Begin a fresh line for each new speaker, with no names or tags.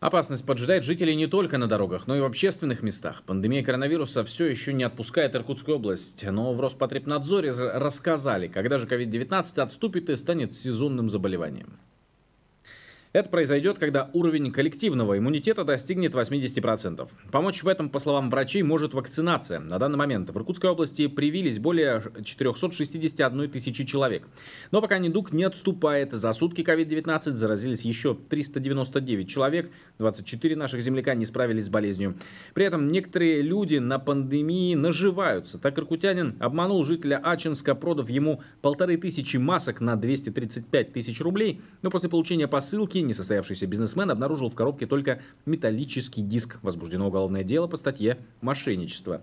Опасность поджидает жителей не только на дорогах, но и в общественных местах. Пандемия коронавируса все еще не отпускает Иркутскую область, но в Роспотребнадзоре рассказали, когда же COVID-19 отступит и станет сезонным заболеванием. Это произойдет, когда уровень коллективного иммунитета достигнет 80%. Помочь в этом, по словам врачей, может вакцинация. На данный момент в Иркутской области привились более 461 тысячи человек. Но пока недуг не отступает, за сутки COVID-19 заразились еще 399 человек, 24 наших земляка не справились с болезнью. При этом некоторые люди на пандемии наживаются. Так иркутянин обманул жителя Ачинска, продав ему полторы тысячи масок на 235 тысяч рублей, но после получения посылки несостоявшийся бизнесмен обнаружил в коробке только металлический диск. Возбуждено уголовное дело по статье «Мошенничество».